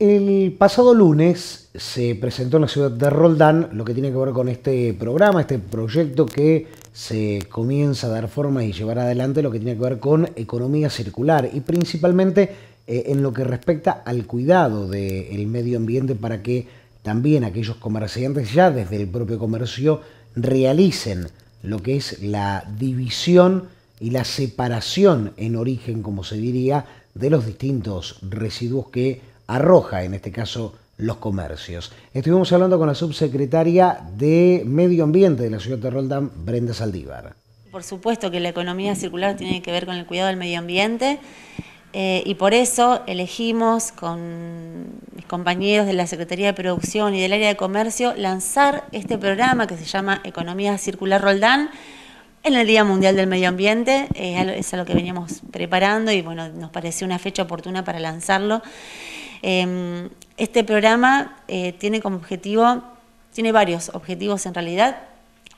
El pasado lunes se presentó en la ciudad de Roldán lo que tiene que ver con este programa, este proyecto que se comienza a dar forma y llevar adelante lo que tiene que ver con economía circular y principalmente eh, en lo que respecta al cuidado del medio ambiente para que también aquellos comerciantes ya desde el propio comercio realicen lo que es la división y la separación en origen, como se diría, de los distintos residuos que arroja, en este caso, los comercios. Estuvimos hablando con la subsecretaria de Medio Ambiente de la ciudad de Roldán, Brenda Saldívar. Por supuesto que la economía circular tiene que ver con el cuidado del medio ambiente eh, y por eso elegimos con mis compañeros de la Secretaría de Producción y del área de comercio lanzar este programa que se llama Economía Circular Roldán en el Día Mundial del Medio Ambiente. es a lo que veníamos preparando y bueno, nos pareció una fecha oportuna para lanzarlo. Em, este programa eh, tiene como objetivo, tiene varios objetivos en realidad,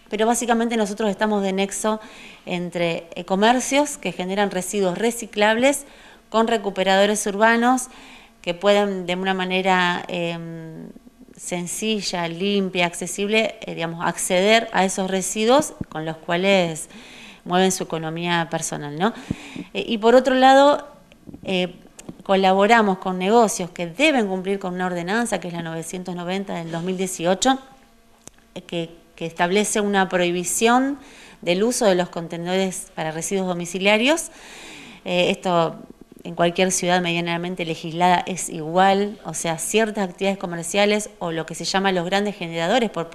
pero básicamente nosotros estamos de nexo entre eh, comercios que generan residuos reciclables con recuperadores urbanos que pueden de una manera em, sencilla, limpia, accesible, eh, digamos, acceder a esos residuos con los cuales mueven su economía personal, ¿no? y por otro lado, colaboramos con negocios que deben cumplir con una ordenanza, que es la 990 del 2018, que, establece una prohibición del uso de los contenedores para residuos domiciliarios. Eh, esto en cualquier ciudad medianamente legislada es igual, o sea, ciertas actividades comerciales o lo que se llama los grandes generadores, por,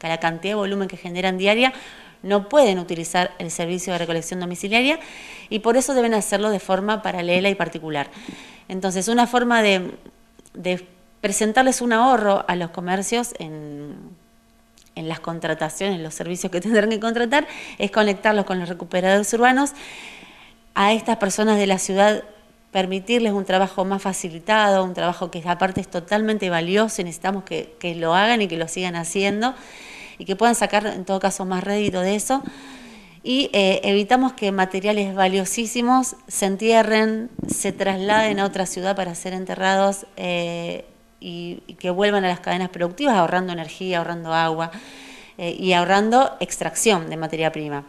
la cantidad de volumen que generan diaria, no pueden utilizar el servicio de recolección domiciliaria y por eso deben hacerlo de forma paralela y particular. Entonces, una forma de, presentarles un ahorro a los comercios en, las contrataciones, los servicios que tendrán que contratar, es conectarlos con los recuperadores urbanos, a estas personas de la ciudad permitirles un trabajo más facilitado, un trabajo que aparte es totalmente valioso y necesitamos que lo hagan y que lo sigan haciendo y que puedan sacar en todo caso más rédito de eso. Y eh, evitamos que materiales valiosísimos se entierren, se trasladen a otra ciudad para ser enterrados eh, y, que vuelvan a las cadenas productivas ahorrando energía, ahorrando agua eh, y ahorrando extracción de materia prima.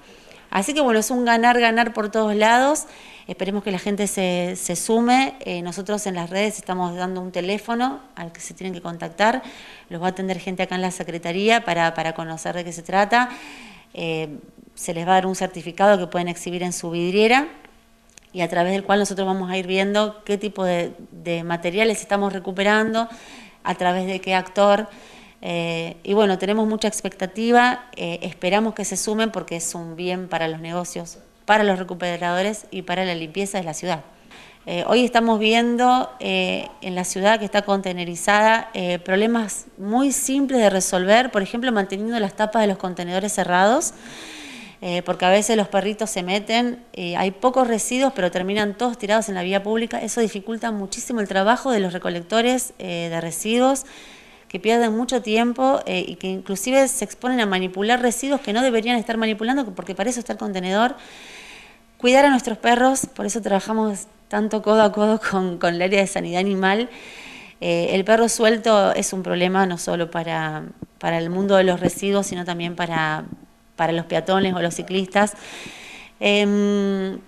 Así que bueno, es un ganar, ganar por todos lados. Esperemos que la gente se, sume. Eh, nosotros en las redes estamos dando un teléfono al que se tienen que contactar. Los va a atender gente acá en la Secretaría para, conocer de qué se trata. Eh, se les va a dar un certificado que pueden exhibir en su vidriera y a través del cual nosotros vamos a ir viendo qué tipo de materiales estamos recuperando, a través de qué actor. Eh, y bueno, tenemos mucha expectativa, eh, esperamos que se sumen porque es un bien para los negocios, para los recuperadores y para la limpieza de la ciudad. Eh, hoy estamos viendo en la ciudad que está contenerizada problemas muy simples de resolver, por ejemplo, manteniendo las tapas de los contenedores cerrados. porque a veces los perritos se meten, hay pocos residuos, pero terminan todos tirados en la vía pública. Eso dificulta muchísimo el trabajo de los recolectores de residuos que pierden mucho tiempo eh, y que inclusive se exponen a manipular residuos que no deberían estar manipulando porque para eso está el contenedor. Cuidar a nuestros perros, por eso trabajamos tanto codo a codo con, con el área de sanidad animal. Eh, el perro suelto es un problema no solo para, para el mundo de los residuos, sino también para, para los peatones o los ciclistas. Em,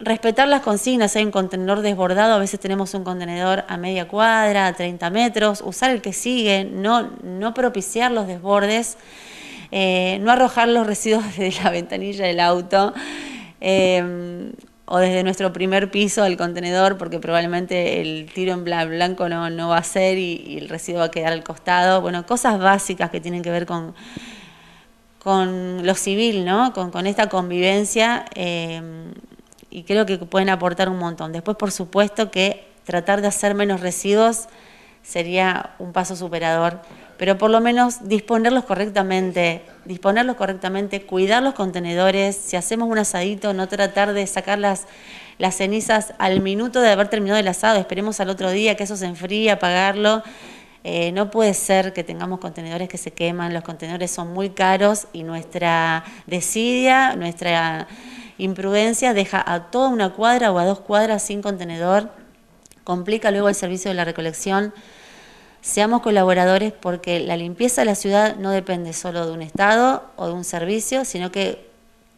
respetar las consignas, hay ¿eh? un contenedor desbordado, a veces tenemos un contenedor a media cuadra, a 30 metros, usar el que sigue, no, no propiciar los desbordes, eh, no arrojar los residuos desde la ventanilla del auto eh, o desde nuestro primer piso al contenedor, porque probablemente el tiro en blanco no, no va a ser y, el residuo va a quedar al costado. Bueno, cosas básicas que tienen que ver con con lo civil, ¿no? con, con esta convivencia y creo que pueden aportar un montón. Después, por supuesto, que tratar de hacer menos residuos sería un paso superador, pero por lo menos disponerlos correctamente, disponerlos correctamente, cuidar los contenedores, si hacemos un asadito, no tratar de sacar las, las cenizas al minuto de haber terminado el asado, esperemos al otro día que eso se enfríe, apagarlo. Eh, no puede ser que tengamos contenedores que se queman, los contenedores son muy caros y nuestra desidia, nuestra imprudencia, deja a toda una cuadra o a dos cuadras sin contenedor, complica luego el servicio de la recolección. Seamos colaboradores porque la limpieza de la ciudad no depende solo de un Estado o de un servicio, sino que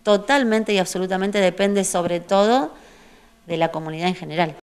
totalmente y absolutamente depende sobre todo de la comunidad en general.